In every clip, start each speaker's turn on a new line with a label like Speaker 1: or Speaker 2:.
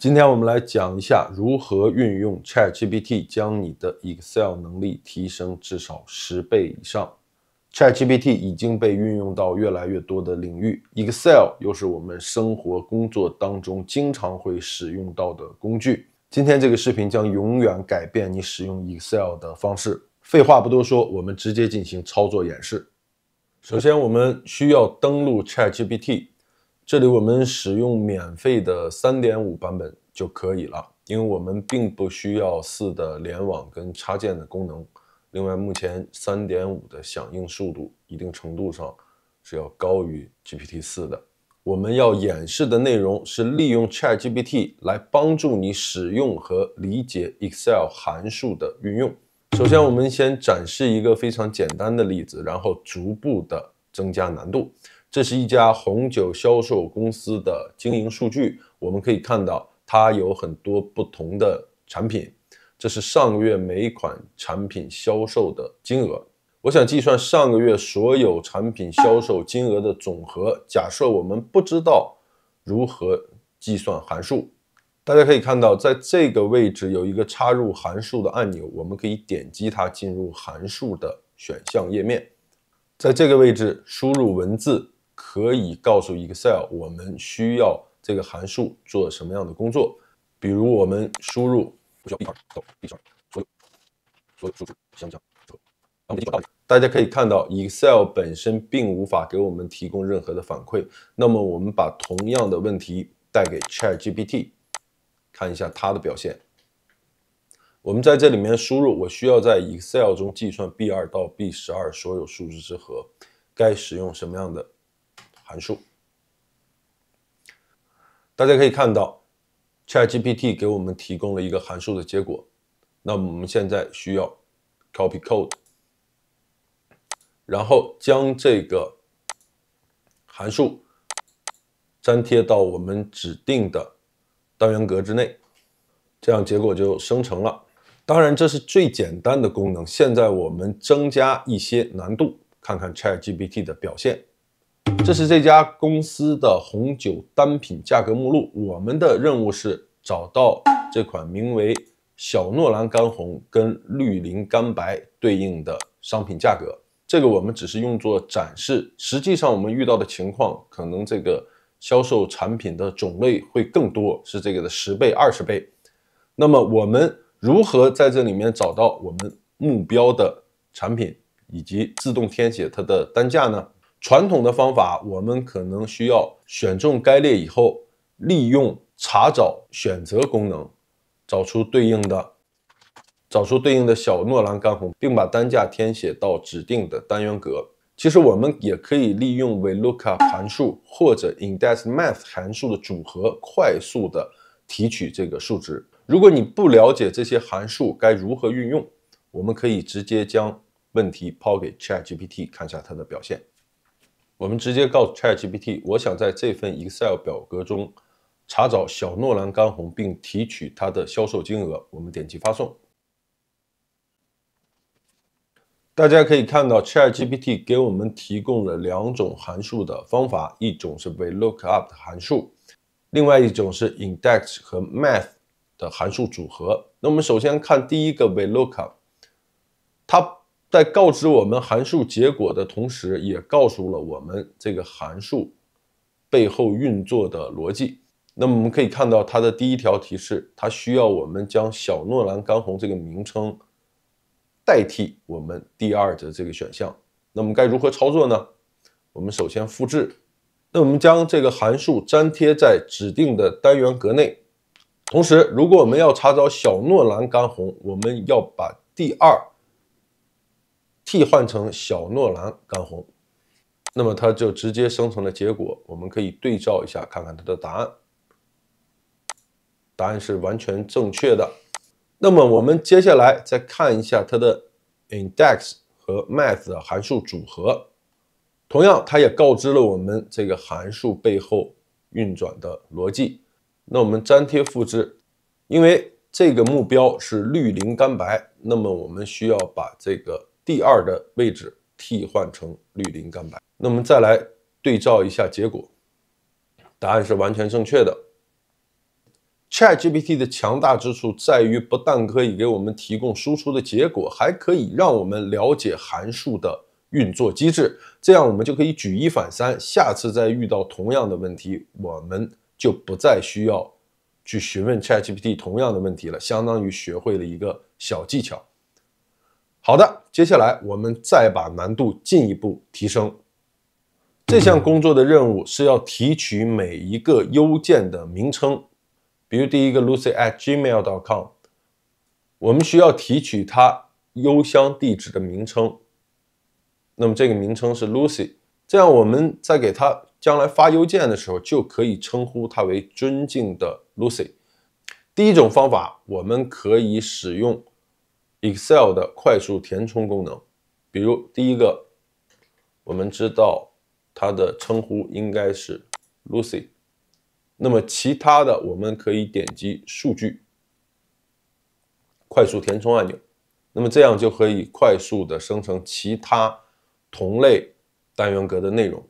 Speaker 1: 今天我们来讲一下如何运用 Chat GPT 将你的 Excel 能力提升至少十倍以上。Chat GPT 已经被运用到越来越多的领域，Excel 又是我们生活工作当中经常会使用到的工具。今天这个视频将永远改变你使用 Excel 的方式。废话不多说，我们直接进行操作演示。首先，我们需要登录 Chat GPT。这里我们使用免费的三点五版本就可以了，因为我们并不需要四的联网跟插件的功能。另外，目前三点五的响应速度一定程度上是要高于 GPT 四的。我们要演示的内容是利用 ChatGPT 来帮助你使用和理解 Excel 函数的运用。首先，我们先展示一个非常简单的例子，然后逐步的增加难度。这是一家红酒销售公司的经营数据，我们可以看到它有很多不同的产品。这是上个月每款产品销售的金额。我想计算上个月所有产品销售金额的总和。假设我们不知道如何计算函数，大家可以看到，在这个位置有一个插入函数的按钮，我们可以点击它进入函数的选项页面。在这个位置输入文字。可以告诉 Excel 我们需要这个函数做什么样的工作，比如我们输入不需要 B2 到 b 1所有所有数值相加，我们到。大家可以看到 Excel 本身并无法给我们提供任何的反馈。那么我们把同样的问题带给 ChatGPT，看一下它的表现。我们在这里面输入我需要在 Excel 中计算 B2 到 B12 所有数值之和，该使用什么样的？函数，大家可以看到，ChatGPT 给我们提供了一个函数的结果。那么我们现在需要 copy code，然后将这个函数粘贴到我们指定的单元格之内，这样结果就生成了。当然，这是最简单的功能。现在我们增加一些难度，看看 ChatGPT 的表现。这是这家公司的红酒单品价格目录。我们的任务是找到这款名为“小诺兰干红”跟“绿林干白”对应的商品价格。这个我们只是用作展示。实际上，我们遇到的情况可能这个销售产品的种类会更多，是这个的十倍、二十倍。那么，我们如何在这里面找到我们目标的产品以及自动填写它的单价呢？传统的方法，我们可能需要选中该列以后，利用查找选择功能，找出对应的找出对应的小诺兰干红，并把单价填写到指定的单元格。其实我们也可以利用 VLOOKUP 函数或者 i n d e x m a t h 函数的组合，快速的提取这个数值。如果你不了解这些函数该如何运用，我们可以直接将问题抛给 ChatGPT，看一下它的表现。我们直接告诉 ChatGPT：“ 我想在这份 Excel 表格中查找小诺兰干红，并提取它的销售金额。”我们点击发送。大家可以看到，ChatGPT 给我们提供了两种函数的方法，一种是 VLOOKUP 的函数，另外一种是 INDEX 和 m a t h 的函数组合。那我们首先看第一个 VLOOKUP，它。在告知我们函数结果的同时，也告诉了我们这个函数背后运作的逻辑。那么我们可以看到它的第一条提示，它需要我们将“小诺兰干红”这个名称代替我们第二的这个选项。那么该如何操作呢？我们首先复制，那我们将这个函数粘贴在指定的单元格内。同时，如果我们要查找“小诺兰干红”，我们要把第二。替换成小诺兰干红，那么它就直接生成了结果。我们可以对照一下，看看它的答案。答案是完全正确的。那么我们接下来再看一下它的 index 和 math 的函数组合。同样，它也告知了我们这个函数背后运转的逻辑。那我们粘贴复制，因为这个目标是绿磷干白，那么我们需要把这个。第二的位置替换成氯磷甘白，那么再来对照一下结果，答案是完全正确的。ChatGPT 的强大之处在于，不但可以给我们提供输出的结果，还可以让我们了解函数的运作机制，这样我们就可以举一反三，下次再遇到同样的问题，我们就不再需要去询问 ChatGPT 同样的问题了，相当于学会了一个小技巧。好的，接下来我们再把难度进一步提升。这项工作的任务是要提取每一个邮件的名称，比如第一个 Lucy at gmail.com，我们需要提取它邮箱地址的名称。那么这个名称是 Lucy，这样我们在给他将来发邮件的时候就可以称呼他为尊敬的 Lucy。第一种方法，我们可以使用。Excel 的快速填充功能，比如第一个，我们知道它的称呼应该是 Lucy，那么其他的我们可以点击数据快速填充按钮，那么这样就可以快速的生成其他同类单元格的内容。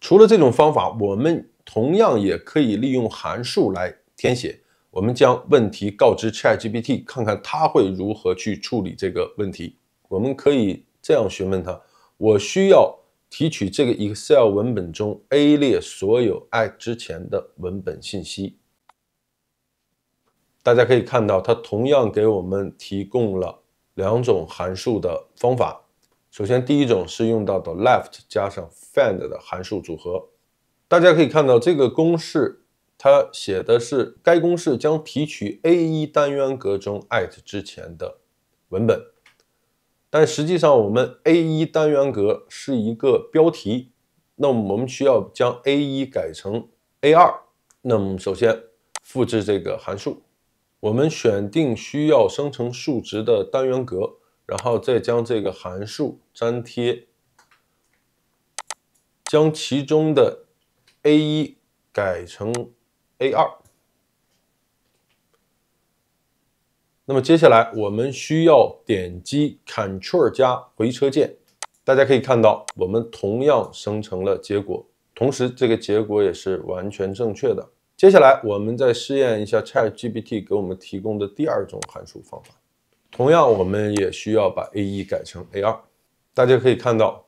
Speaker 1: 除了这种方法，我们同样也可以利用函数来填写。我们将问题告知 ChatGPT，看看他会如何去处理这个问题。我们可以这样询问他：“我需要提取这个 Excel 文本中 A 列所有 i 之前的文本信息。”大家可以看到，它同样给我们提供了两种函数的方法。首先，第一种是用到的 LEFT 加上 FIND 的函数组合。大家可以看到这个公式。它写的是该公式将提取 A1 单元格中之前的文本，但实际上我们 A1 单元格是一个标题，那么我们需要将 A1 改成 A2。那么首先复制这个函数，我们选定需要生成数值的单元格，然后再将这个函数粘贴，将其中的 A1 改成。a 二，那么接下来我们需要点击 Ctrl 加回车键，大家可以看到，我们同样生成了结果，同时这个结果也是完全正确的。接下来我们再试验一下 ChatGPT 给我们提供的第二种函数方法，同样我们也需要把 a 一改成 a 二，大家可以看到，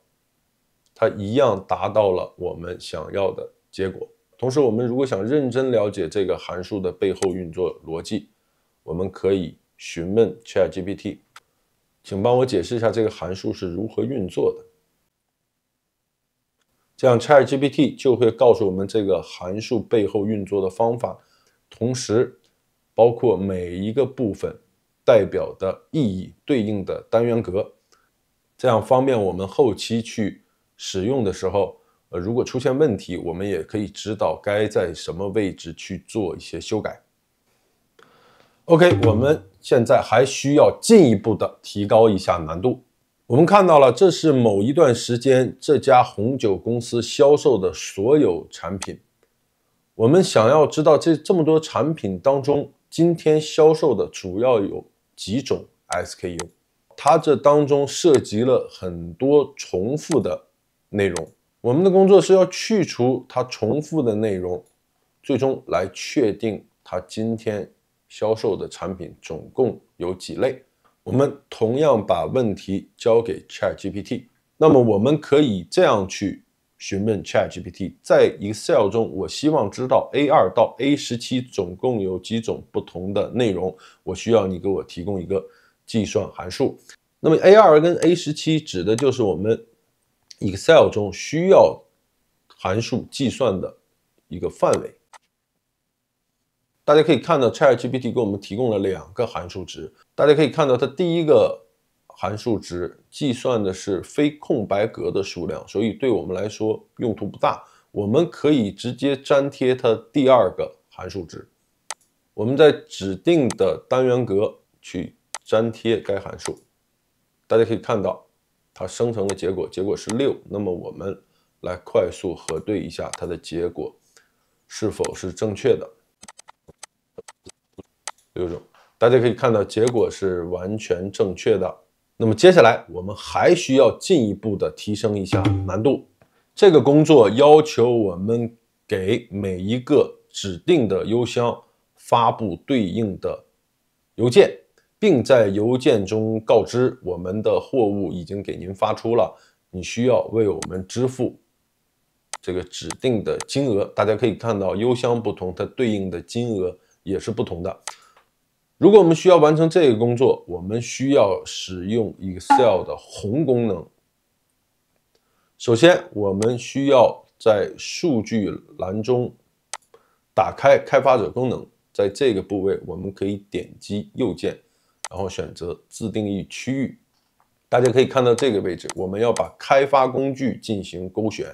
Speaker 1: 它一样达到了我们想要的结果。同时，我们如果想认真了解这个函数的背后运作逻辑，我们可以询问 ChatGPT，请帮我解释一下这个函数是如何运作的。这样，ChatGPT 就会告诉我们这个函数背后运作的方法，同时包括每一个部分代表的意义、对应的单元格，这样方便我们后期去使用的时候。呃，如果出现问题，我们也可以知道该在什么位置去做一些修改。OK，我们现在还需要进一步的提高一下难度。我们看到了，这是某一段时间这家红酒公司销售的所有产品。我们想要知道这这么多产品当中，今天销售的主要有几种 SKU。它这当中涉及了很多重复的内容。我们的工作是要去除它重复的内容，最终来确定它今天销售的产品总共有几类。我们同样把问题交给 Chat GPT。那么我们可以这样去询问 Chat GPT：在 Excel 中，我希望知道 A2 到 A17 总共有几种不同的内容。我需要你给我提供一个计算函数。那么 A2 跟 A17 指的就是我们。Excel 中需要函数计算的一个范围，大家可以看到，ChatGPT 给我们提供了两个函数值。大家可以看到，它第一个函数值计算的是非空白格的数量，所以对我们来说用途不大。我们可以直接粘贴它第二个函数值，我们在指定的单元格去粘贴该函数。大家可以看到。它生成的结果，结果是六。那么我们来快速核对一下它的结果是否是正确的。六种，大家可以看到结果是完全正确的。那么接下来我们还需要进一步的提升一下难度。这个工作要求我们给每一个指定的邮箱发布对应的邮件。并在邮件中告知我们的货物已经给您发出了，你需要为我们支付这个指定的金额。大家可以看到，邮箱不同，它对应的金额也是不同的。如果我们需要完成这个工作，我们需要使用 Excel 的宏功能。首先，我们需要在数据栏中打开开发者功能，在这个部位，我们可以点击右键。然后选择自定义区域，大家可以看到这个位置，我们要把开发工具进行勾选，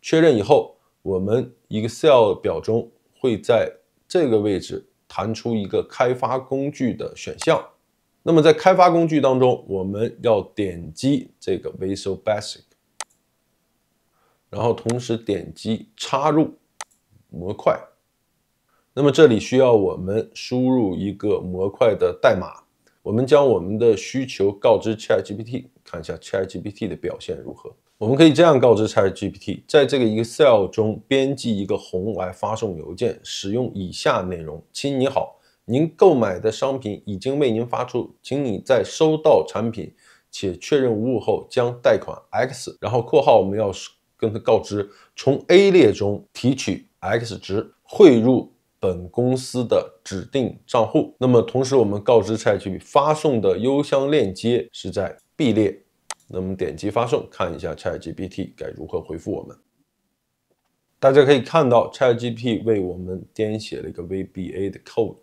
Speaker 1: 确认以后，我们 Excel 表中会在这个位置弹出一个开发工具的选项。那么在开发工具当中，我们要点击这个 Visual Basic，然后同时点击插入模块。那么这里需要我们输入一个模块的代码，我们将我们的需求告知 ChatGPT，看一下 ChatGPT 的表现如何。我们可以这样告知 ChatGPT：在这个 Excel 中编辑一个宏来发送邮件，使用以下内容：亲，你好，您购买的商品已经为您发出，请你在收到产品且确认无误后，将贷款 X（ 然后括号我们要跟他告知从 A 列中提取 X 值，汇入）。本公司的指定账户。那么，同时我们告知 ChatGPT 发送的邮箱链接是在 B 列。那么点击发送，看一下 ChatGPT 该如何回复我们。大家可以看到，ChatGPT 为我们编写了一个 VBA 的 code。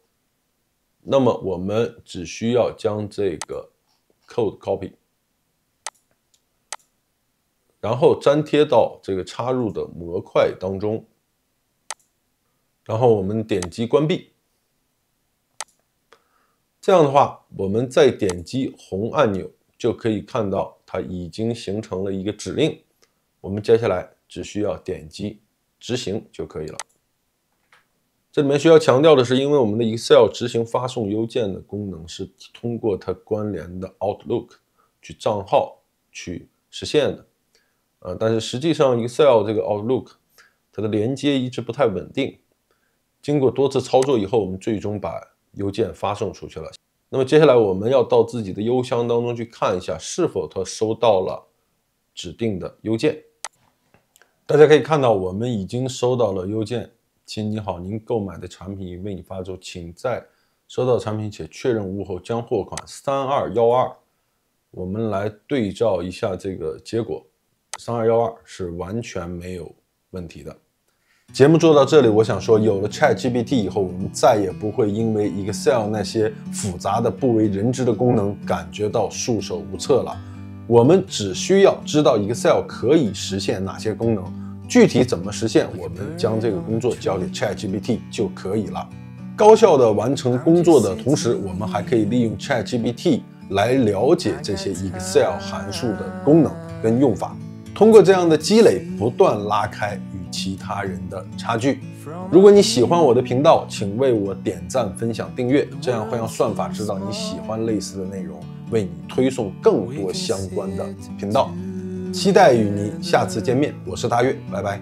Speaker 1: 那么我们只需要将这个 code copy，然后粘贴到这个插入的模块当中。然后我们点击关闭，这样的话，我们再点击红按钮，就可以看到它已经形成了一个指令。我们接下来只需要点击执行就可以了。这里面需要强调的是，因为我们的 Excel 执行发送邮件的功能是通过它关联的 Outlook 去账号去实现的，呃，但是实际上 Excel 这个 Outlook 它的连接一直不太稳定。经过多次操作以后，我们最终把邮件发送出去了。那么接下来我们要到自己的邮箱当中去看一下，是否他收到了指定的邮件。大家可以看到，我们已经收到了邮件。亲，你好，您购买的产品已为你发出，请在收到产品且确认无后，将货款三二幺二。我们来对照一下这个结果，三二幺二是完全没有问题的。节目做到这里，我想说，有了 Chat GPT 以后，我们再也不会因为 Excel 那些复杂的、不为人知的功能感觉到束手无策了。我们只需要知道 Excel 可以实现哪些功能，具体怎么实现，我们将这个工作交给 Chat GPT 就可以了。高效的完成工作的同时，我们还可以利用 Chat GPT 来了解这些 Excel 函数的功能跟用法。通过这样的积累，不断拉开与其他人的差距。如果你喜欢我的频道，请为我点赞、分享、订阅，这样会让算法知道你喜欢类似的内容，为你推送更多相关的频道。期待与您下次见面，我是大岳，拜拜。